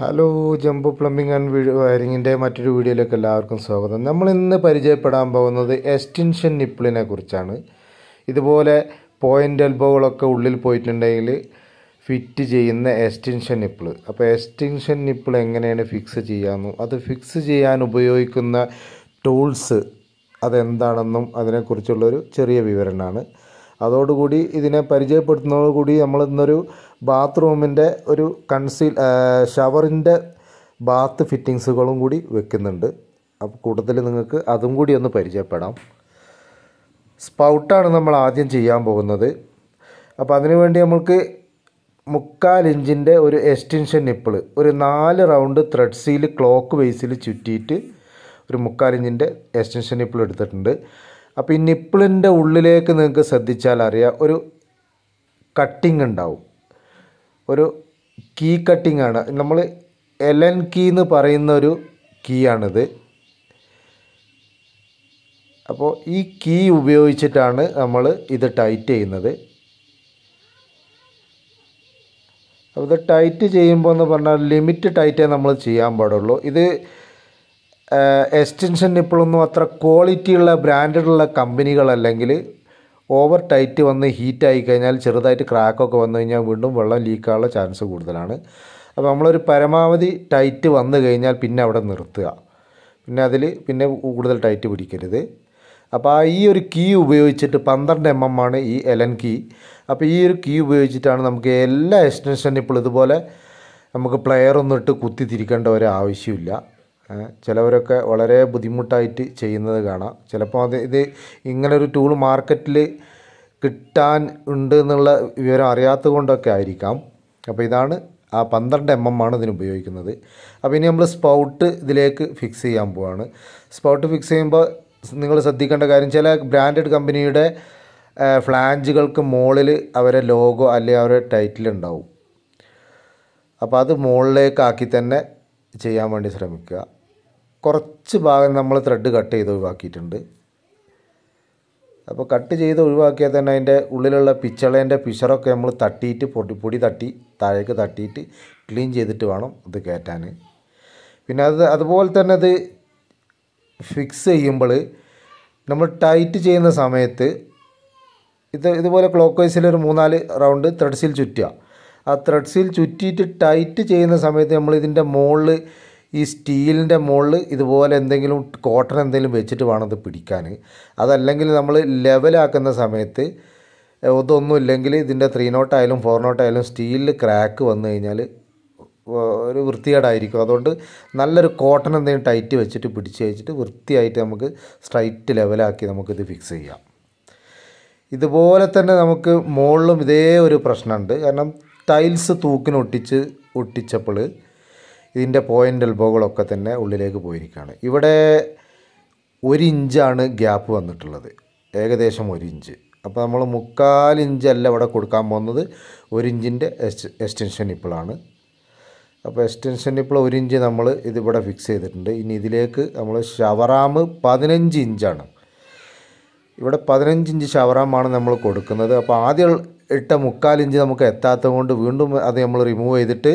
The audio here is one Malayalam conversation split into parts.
hello jumbo plumbing and video വയറിങ്ങിൻ്റെ മറ്റൊരു വീഡിയോയിലേക്ക് എല്ലാവർക്കും സ്വാഗതം നമ്മൾ ഇന്ന് പരിചയപ്പെടാൻ പോകുന്നത് എക്സ്റ്റൻഷൻ നിപ്പിളിനെ കുറിച്ചാണ് ഇതുപോലെ പോയിൻ്റ് എൽബോകളൊക്കെ ഉള്ളിൽ പോയിട്ടുണ്ടെങ്കിൽ ഫിറ്റ് ചെയ്യുന്ന എക്സ്റ്റൻഷൻ നിപ്പിൾ അപ്പോൾ എക്സ്റ്റൻഷൻ നിപ്പിൾ എങ്ങനെയാണ് ഫിക്സ് ചെയ്യാമെന്നും അത് ഫിക്സ് ചെയ്യാൻ ഉപയോഗിക്കുന്ന ടൂൾസ് അതെന്താണെന്നും അതിനെക്കുറിച്ചുള്ളൊരു ചെറിയ വിവരണമാണ് അതോടുകൂടി ഇതിനെ പരിചയപ്പെടുത്തുന്നതോടുകൂടി നമ്മൾ ഇന്നൊരു ബാത്റൂമിൻ്റെ ഒരു കൺസീൽ ഷവറിൻ്റെ ബാത്ത് ഫിറ്റിങ്സുകളും കൂടി വെക്കുന്നുണ്ട് അപ്പോൾ കൂട്ടത്തിൽ നിങ്ങൾക്ക് അതും കൂടി ഒന്ന് പരിചയപ്പെടാം സ്പൗട്ടാണ് നമ്മൾ ആദ്യം ചെയ്യാൻ പോകുന്നത് അപ്പോൾ അതിനുവേണ്ടി നമ്മൾക്ക് മുക്കാൽ ഇഞ്ചിൻ്റെ ഒരു എക്സ്റ്റൻഷൻ നിപ്പിൾ ഒരു നാല് റൗണ്ട് ത്രെഡ് സീൽ ക്ലോക്ക് വേസിൽ ചുറ്റിയിട്ട് ഒരു മുക്കാൽ ഇഞ്ചിൻ്റെ എക്സ്റ്റൻഷൻ നിപ്പിൾ എടുത്തിട്ടുണ്ട് അപ്പോൾ ഈ നിപ്പിളിൻ്റെ ഉള്ളിലേക്ക് നിങ്ങൾക്ക് ശ്രദ്ധിച്ചാൽ അറിയാം ഒരു കട്ടിങ് ഉണ്ടാവും ഒരു കീ കട്ടിംഗ് ആണ് നമ്മൾ എൽ എൻ കീ എന്ന് പറയുന്ന ഒരു കീ ആണിത് അപ്പോൾ ഈ കീ ഉപയോഗിച്ചിട്ടാണ് നമ്മൾ ഇത് ടൈറ്റ് ചെയ്യുന്നത് അപ്പോൾ ഇത് ടൈറ്റ് ചെയ്യുമ്പോൾ എന്ന് പറഞ്ഞാൽ ലിമിറ്റ് ടൈറ്റേ നമ്മൾ ചെയ്യാൻ പാടുള്ളൂ ഇത് എക്സ്റ്റൻഷൻ നിപ്പിളൊന്നും അത്ര ക്വാളിറ്റിയുള്ള ഉള്ള കമ്പനികൾ അല്ലെങ്കിൽ ഓവർ ടൈറ്റ് വന്ന് ഹീറ്റായി കഴിഞ്ഞാൽ ചെറുതായിട്ട് ക്രാക്കൊക്കെ വന്നു കഴിഞ്ഞാൽ വീണ്ടും വെള്ളം ലീക്കാനുള്ള ചാൻസ് കൂടുതലാണ് അപ്പോൾ നമ്മളൊരു പരമാവധി ടൈറ്റ് വന്നു കഴിഞ്ഞാൽ പിന്നെ അവിടെ നിർത്തുക പിന്നെ അതിൽ പിന്നെ കൂടുതൽ ടൈറ്റ് പിടിക്കരുത് അപ്പോൾ ആ ഈ ഒരു കീ ഉപയോഗിച്ചിട്ട് പന്ത്രണ്ട് എം എം ആണ് ഈ എലൻ കീ അപ്പോൾ ഈ ഒരു കീ ഉപയോഗിച്ചിട്ടാണ് നമുക്ക് എല്ലാ എക്സ്റ്റൻഷൻ ഇപ്പോൾ ഇതുപോലെ നമുക്ക് പ്ലെയർ ഒന്നും ഇട്ട് കുത്തി തിരിക്കേണ്ട ഒരു ആവശ്യമില്ല ചിലവരൊക്കെ വളരെ ബുദ്ധിമുട്ടായിട്ട് ചെയ്യുന്നത് കാണാം ചിലപ്പോൾ അത് ഇത് ഇങ്ങനൊരു ടൂൾ മാർക്കറ്റിൽ കിട്ടാൻ ഉണ്ട് എന്നുള്ള വിവരം അറിയാത്തത് കൊണ്ടൊക്കെ ആയിരിക്കാം അപ്പോൾ ഇതാണ് ആ പന്ത്രണ്ട് എം എം ആണ് ഇതിന് ഉപയോഗിക്കുന്നത് അപ്പോൾ ഇനി നമ്മൾ സ്പൗട്ട് ഇതിലേക്ക് ഫിക്സ് ചെയ്യാൻ പോവാണ് സ്പൗട്ട് ഫിക്സ് ചെയ്യുമ്പോൾ നിങ്ങൾ ശ്രദ്ധിക്കേണ്ട കാര്യം ചില ബ്രാൻഡഡ് കമ്പനിയുടെ ഫ്ലാഞ്ചുകൾക്ക് മുകളിൽ അവരെ ലോഗോ അല്ലെങ്കിൽ അവരുടെ ടൈറ്റിൽ ഉണ്ടാവും അപ്പോൾ അത് മുകളിലേക്കാക്കി തന്നെ ചെയ്യാൻ വേണ്ടി ശ്രമിക്കുക കുറച്ച് ഭാഗം നമ്മൾ ത്രെഡ് കട്ട് ചെയ്ത് ഒഴിവാക്കിയിട്ടുണ്ട് അപ്പോൾ കട്ട് ചെയ്ത് ഒഴിവാക്കിയാൽ തന്നെ അതിൻ്റെ ഉള്ളിലുള്ള പിച്ചളേൻ്റെ പിഷറൊക്കെ നമ്മൾ തട്ടിയിട്ട് പൊടി പൊടി തട്ടി താഴേക്ക് തട്ടിയിട്ട് ക്ലീൻ ചെയ്തിട്ട് വേണം ഇത് കയറ്റാൻ പിന്നെ അത് അതുപോലെ തന്നെ അത് ഫിക്സ് ചെയ്യുമ്പോൾ നമ്മൾ ടൈറ്റ് ചെയ്യുന്ന സമയത്ത് ഇത് ഇതുപോലെ ക്ലോക്ക് വൈസിൽ ഒരു മൂന്നാല് റൗണ്ട് ത്രെഡ്സിൽ ചുറ്റുക ആ ത്രെഡ്സിൽ ചുറ്റിയിട്ട് ടൈറ്റ് ചെയ്യുന്ന സമയത്ത് നമ്മൾ ഇതിൻ്റെ മുകളിൽ ഈ സ്റ്റീലിൻ്റെ മുകളിൽ ഇതുപോലെ എന്തെങ്കിലും കോട്ടൺ എന്തെങ്കിലും വെച്ചിട്ട് വേണം ഇത് പിടിക്കാൻ അതല്ലെങ്കിൽ നമ്മൾ ലെവലാക്കുന്ന സമയത്ത് ഇതൊന്നും ഇല്ലെങ്കിൽ ഇതിൻ്റെ ത്രീ നോട്ടായാലും ഫോർ നോട്ടായാലും സ്റ്റീലിൽ ക്രാക്ക് വന്നു കഴിഞ്ഞാൽ ഒരു വൃത്തികേടായിരിക്കും അതുകൊണ്ട് നല്ലൊരു കോട്ടൺ എന്തെങ്കിലും ടൈറ്റ് വെച്ചിട്ട് പിടിച്ച് കഴിച്ചിട്ട് വൃത്തിയായിട്ട് നമുക്ക് സ്ട്രൈറ്റ് ലെവലാക്കി നമുക്കിത് ഫിക്സ് ചെയ്യാം ഇതുപോലെ തന്നെ നമുക്ക് മുകളിലും ഇതേ ഒരു പ്രശ്നമുണ്ട് കാരണം ടൈൽസ് തൂക്കിന് ഒട്ടിച്ച് ഒട്ടിച്ചപ്പോൾ ഇതിൻ്റെ പോയിൻ്റ് എൽബോകളൊക്കെ തന്നെ ഉള്ളിലേക്ക് പോയിരിക്കുകയാണ് ഇവിടെ ഒരു ഇഞ്ചാണ് ഗ്യാപ്പ് വന്നിട്ടുള്ളത് ഏകദേശം ഒരു ഇഞ്ച് അപ്പോൾ നമ്മൾ മുക്കാൽ ഇഞ്ചല്ല ഇവിടെ കൊടുക്കാൻ പോകുന്നത് ഒരു ഇഞ്ചിൻ്റെ എക്സ്റ്റെൻഷൻ നിപ്പിളാണ് അപ്പോൾ എക്സ്റ്റെൻഷൻ ഇപ്പോൾ ഒരു ഇഞ്ച് നമ്മൾ ഇതിവിടെ ഫിക്സ് ചെയ്തിട്ടുണ്ട് ഇനി ഇതിലേക്ക് നമ്മൾ ഷവറാമ് പതിനഞ്ച് ഇഞ്ചാണ് ഇവിടെ പതിനഞ്ച് ഇഞ്ച് ഷവറാമാണ് നമ്മൾ കൊടുക്കുന്നത് അപ്പോൾ ആദ്യം ഇട്ട മുക്കാൽ ഇഞ്ച് നമുക്ക് എത്താത്തത് കൊണ്ട് വീണ്ടും അത് നമ്മൾ റിമൂവ് ചെയ്തിട്ട്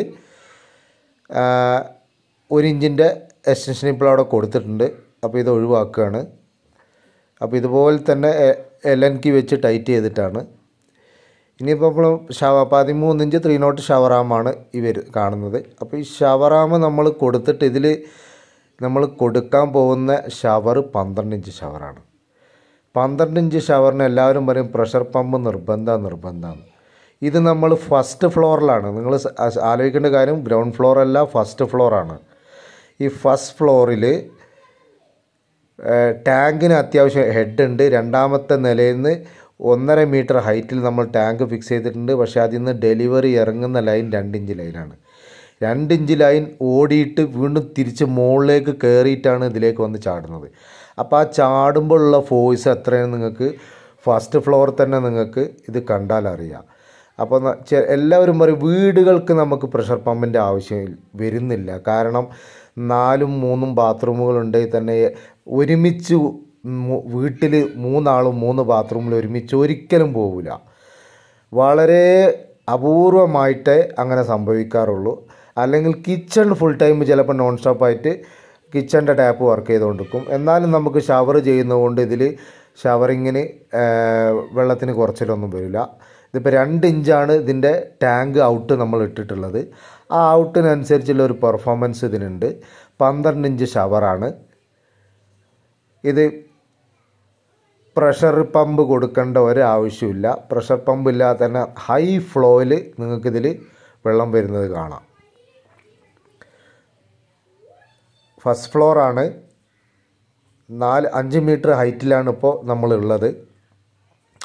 ഒരു ഇഞ്ചിൻ്റെ എക്സ്റ്റൻഷൻ ഇപ്പോൾ അവിടെ കൊടുത്തിട്ടുണ്ട് അപ്പോൾ ഇത് ഒഴിവാക്കുകയാണ് അപ്പോൾ ഇതുപോലെ തന്നെ എൽ എൻ കി വെച്ച് ടൈറ്റ് ചെയ്തിട്ടാണ് ഇനിയിപ്പോൾ നമ്മൾ ഷവ പതിമൂന്ന് ഇഞ്ച് ത്രീ നോട്ട് ഷവറാമാണ് ഇവർ കാണുന്നത് അപ്പോൾ ഈ ഷവറാമ് നമ്മൾ കൊടുത്തിട്ട് ഇതിൽ നമ്മൾ കൊടുക്കാൻ പോകുന്ന ഷവർ പന്ത്രണ്ട് ഇഞ്ച് ഷവറാണ് പന്ത്രണ്ട് ഇഞ്ച് ഷവറിന് എല്ലാവരും പറയും പ്രഷർ പമ്പ് നിർബന്ധം നിർബന്ധമാണ് ഇത് നമ്മൾ ഫസ്റ്റ് ഫ്ലോറിലാണ് നിങ്ങൾ ആലോചിക്കേണ്ട കാര്യം ഗ്രൗണ്ട് ഫ്ലോർ അല്ല ഫസ്റ്റ് ഫ്ലോറാണ് ഈ ഫസ്റ്റ് ഫ്ലോറിൽ ടാങ്കിന് അത്യാവശ്യം ഹെഡ് ഉണ്ട് രണ്ടാമത്തെ നിലയിൽ നിന്ന് ഒന്നര മീറ്റർ ഹൈറ്റിൽ നമ്മൾ ടാങ്ക് ഫിക്സ് ചെയ്തിട്ടുണ്ട് പക്ഷേ അതിൽ നിന്ന് ഡെലിവറി ഇറങ്ങുന്ന ലൈൻ രണ്ട് ഇഞ്ച് ലൈനാണ് രണ്ട് ഇഞ്ച് ലൈൻ ഓടിയിട്ട് വീണ്ടും തിരിച്ച് മുകളിലേക്ക് കയറിയിട്ടാണ് ഇതിലേക്ക് വന്ന് ചാടുന്നത് അപ്പോൾ ആ ചാടുമ്പോഴുള്ള ഫോഴ്സ് എത്രയാണ് നിങ്ങൾക്ക് ഫസ്റ്റ് ഫ്ലോർ തന്നെ നിങ്ങൾക്ക് ഇത് കണ്ടാൽ അറിയാം അപ്പോൾ എല്ലാവരും പറയും വീടുകൾക്ക് നമുക്ക് പ്രഷർ പമ്പിൻ്റെ ആവശ്യം വരുന്നില്ല കാരണം നാലും മൂന്നും ബാത്റൂമുകൾ ഉണ്ടെങ്കിൽ തന്നെ ഒരുമിച്ച് വീട്ടിൽ മൂന്നാളും മൂന്ന് ബാത്റൂമിൽ ഒരുമിച്ച് ഒരിക്കലും പോവില്ല വളരെ അപൂർവമായിട്ടേ അങ്ങനെ സംഭവിക്കാറുള്ളൂ അല്ലെങ്കിൽ കിച്ചൺ ഫുൾ ടൈം ചിലപ്പോൾ നോൺ സ്റ്റോപ്പായിട്ട് കിച്ചൻ്റെ ടാപ്പ് വർക്ക് ചെയ്തുകൊണ്ടിരിക്കും എന്നാലും നമുക്ക് ഷവർ ചെയ്യുന്നതുകൊണ്ട് ഇതിൽ ഷവറിങ്ങിന് വെള്ളത്തിന് കുറച്ചിലൊന്നും വരില്ല ഇതിപ്പോൾ രണ്ട് ഇഞ്ചാണ് ഇതിൻ്റെ ടാങ്ക് ഔട്ട് നമ്മൾ ഇട്ടിട്ടുള്ളത് ആ ഔട്ടിനനുസരിച്ചുള്ള ഒരു പെർഫോമൻസ് ഇതിനുണ്ട് പന്ത്രണ്ട് ഇഞ്ച് ഷവറാണ് ഇത് പ്രഷർ പമ്പ് കൊടുക്കേണ്ട ഒരാവശ്യമില്ല പ്രഷർ പമ്പ് ഇല്ലാതെ തന്നെ ഹൈ ഫ്ലോയിൽ നിങ്ങൾക്കിതിൽ വെള്ളം വരുന്നത് കാണാം ഫസ്റ്റ് ഫ്ലോറാണ് നാല് അഞ്ച് മീറ്റർ ഹൈറ്റിലാണ് ഇപ്പോൾ നമ്മളുള്ളത്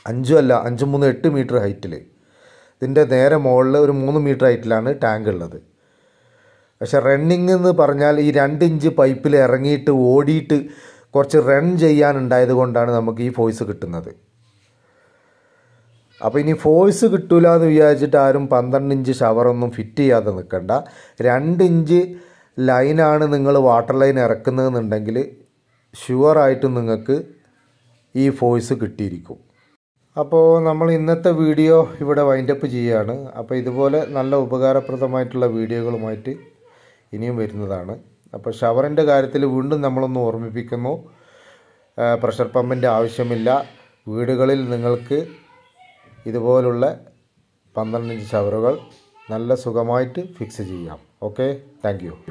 അഞ്ചും അല്ല അഞ്ച് മൂന്ന് എട്ട് മീറ്റർ ഹൈറ്റിൽ ഇതിൻ്റെ നേരെ മുകളിൽ ഒരു മൂന്ന് മീറ്റർ ഹൈറ്റിലാണ് ടാങ്ക് ഉള്ളത് പക്ഷെ റണ്ണിങ് എന്ന് പറഞ്ഞാൽ ഈ രണ്ട് ഇഞ്ച് പൈപ്പിൽ ഇറങ്ങിയിട്ട് ഓടിയിട്ട് കുറച്ച് റൺ ചെയ്യാനുണ്ടായത് കൊണ്ടാണ് നമുക്ക് ഈ ഫോഴ്സ് കിട്ടുന്നത് അപ്പോൾ ഇനി ഫോഴ്സ് കിട്ടൂല എന്ന് വിചാരിച്ചിട്ട് ആരും പന്ത്രണ്ട് ഇഞ്ച് ഷവറൊന്നും ഫിറ്റ് ചെയ്യാതെ നിൽക്കണ്ട രണ്ട് ഇഞ്ച് ലൈനാണ് നിങ്ങൾ വാട്ടർ ലൈൻ ഇറക്കുന്നതെന്നുണ്ടെങ്കിൽ ഷുവറായിട്ടും നിങ്ങൾക്ക് ഈ ഫോഴ്സ് കിട്ടിയിരിക്കും അപ്പോൾ നമ്മൾ ഇന്നത്തെ വീഡിയോ ഇവിടെ വൈൻഡപ്പ് ചെയ്യുകയാണ് അപ്പോൾ ഇതുപോലെ നല്ല ഉപകാരപ്രദമായിട്ടുള്ള വീഡിയോകളുമായിട്ട് ഇനിയും വരുന്നതാണ് അപ്പോൾ ഷവറിൻ്റെ കാര്യത്തിൽ വീണ്ടും നമ്മളൊന്ന് ഓർമ്മിപ്പിക്കുന്നു പ്രഷർ പമ്പിൻ്റെ ആവശ്യമില്ല വീടുകളിൽ നിങ്ങൾക്ക് ഇതുപോലുള്ള പന്ത്രണ്ടിഞ്ച് ഷവറുകൾ നല്ല സുഖമായിട്ട് ഫിക്സ് ചെയ്യാം ഓക്കെ താങ്ക്